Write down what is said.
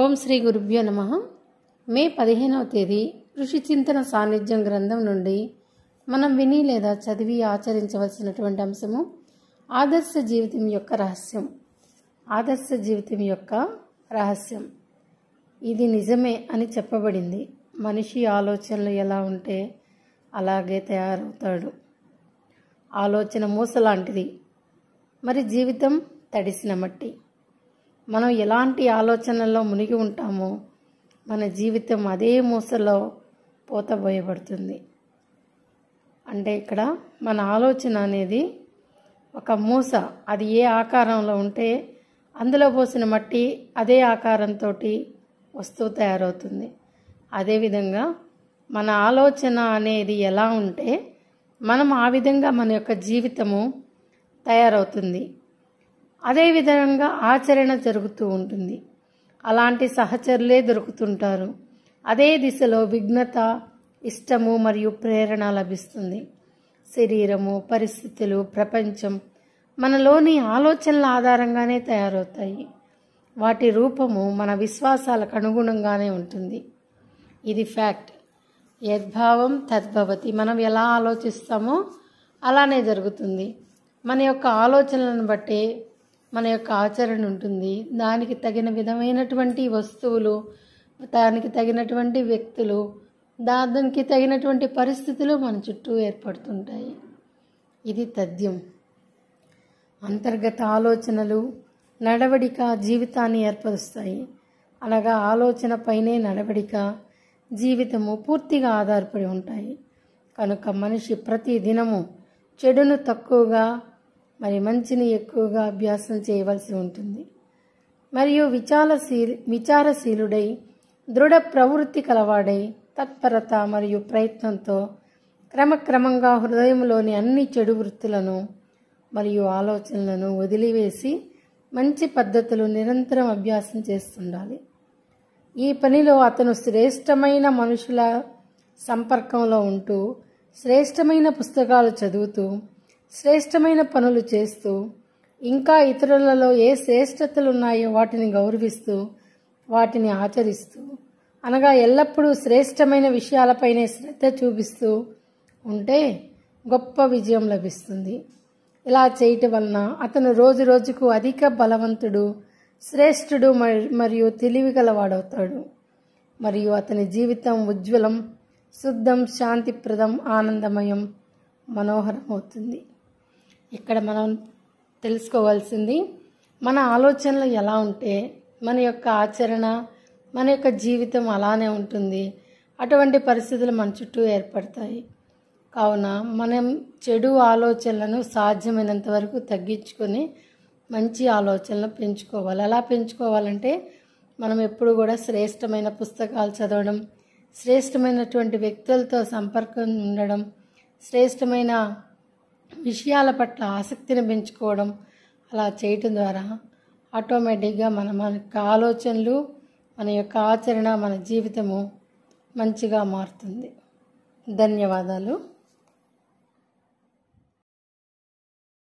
ఓం శ్రీ గురుభ్యో నమ మే పదిహేనవ తేదీ ఋషి చింతన సాన్నిధ్యం గ్రంథం నుండి మనం విని లేదా చదివి ఆచరించవలసినటువంటి అంశము ఆదర్శ జీవితం యొక్క రహస్యం ఆదర్శ జీవితం యొక్క రహస్యం ఇది నిజమే అని చెప్పబడింది మనిషి ఆలోచనలు ఎలా ఉంటే అలాగే తయారవుతాడు ఆలోచన మూస మరి జీవితం తడిసిన మట్టి మనం ఎలాంటి ఆలోచనల్లో మునిగి ఉంటామో మన జీవితం అదే మూసలో పోతబోయబడుతుంది అంటే ఇక్కడ మన ఆలోచన అనేది ఒక మూస అది ఏ ఆకారంలో ఉంటే అందులో పోసిన మట్టి అదే ఆకారంతో వస్తువు తయారవుతుంది అదేవిధంగా మన ఆలోచన అనేది ఎలా ఉంటే మనం ఆ విధంగా మన యొక్క జీవితము తయారవుతుంది అదేవిధంగా ఆచరణ జరుగుతూ ఉంటుంది అలాంటి సహచరులే దొరుకుతుంటారు అదే దిశలో విఘ్నత ఇష్టము మరియు ప్రేరణ లభిస్తుంది శరీరము పరిస్థితులు ప్రపంచం మనలోని ఆలోచనల ఆధారంగానే తయారవుతాయి వాటి రూపము మన విశ్వాసాలకు అనుగుణంగానే ఉంటుంది ఇది ఫ్యాక్ట్ యద్భావం తద్భవతి మనం ఎలా ఆలోచిస్తామో అలానే జరుగుతుంది మన యొక్క ఆలోచనలను బట్టే మన యొక్క ఆచరణ ఉంటుంది దానికి తగిన విధమైనటువంటి వస్తువులు దానికి తగినటువంటి వ్యక్తులు దానికి తగినటువంటి పరిస్థితులు మన చుట్టూ ఏర్పడుతుంటాయి ఇది తథ్యం అంతర్గత ఆలోచనలు నడవడిక జీవితాన్ని ఏర్పరుస్తాయి అనగా ఆలోచన పైనే నడవడిక జీవితము పూర్తిగా ఆధారపడి ఉంటాయి కనుక మనిషి ప్రతి దినము చెడును తక్కువగా మరి మంచిని ఎక్కువగా అభ్యాసం చేయవలసి ఉంటుంది మరియు విచారశీ విచారశీలుడై దృఢ ప్రవృత్తి కలవాడై తత్పరత మరియు ప్రయత్నంతో క్రమక్రమంగా హృదయంలోని అన్ని చెడు వృత్తులను మరియు ఆలోచనలను వదిలివేసి మంచి పద్ధతులు నిరంతరం అభ్యాసం చేస్తుండాలి ఈ పనిలో అతను శ్రేష్టమైన మనుషుల సంపర్కంలో ఉంటూ శ్రేష్టమైన పుస్తకాలు చదువుతూ శ్రేష్టమైన పనులు చేస్తూ ఇంకా ఇతరులలో ఏ శ్రేష్టతలున్నాయో వాటిని గౌరవిస్తూ వాటిని ఆచరిస్తూ అనగా ఎల్లప్పుడూ శ్రేష్టమైన విషయాలపైనే శ్రద్ధ చూపిస్తూ ఉంటే గొప్ప విజయం లభిస్తుంది ఇలా చేయటం వలన అతను రోజు రోజుకు అధిక బలవంతుడు శ్రేష్ఠుడు మరియు తెలివి గలవాడవుతాడు మరియు అతని జీవితం ఉజ్వలం శుద్ధం శాంతిప్రదం ఆనందమయం మనోహరం అవుతుంది ఇక్కడ మనం తెలుసుకోవాల్సింది మన ఆలోచనలు ఎలా ఉంటే మన యొక్క ఆచరణ మన యొక్క జీవితం అలానే ఉంటుంది అటువంటి పరిస్థితులు మన చుట్టూ ఏర్పడతాయి కావున మనం చెడు ఆలోచనలను సాధ్యమైనంత వరకు తగ్గించుకొని మంచి ఆలోచనలు పెంచుకోవాలి అలా పెంచుకోవాలంటే మనం ఎప్పుడు కూడా శ్రేష్టమైన పుస్తకాలు చదవడం శ్రేష్టమైనటువంటి వ్యక్తులతో సంపర్కం ఉండడం శ్రేష్టమైన విషయాల పట్ల ఆసక్తిని పెంచుకోవడం అలా చేయటం ద్వారా ఆటోమేటిక్గా మన మన యొక్క ఆలోచనలు మన యొక్క ఆచరణ మన జీవితము మంచిగా మారుతుంది ధన్యవాదాలు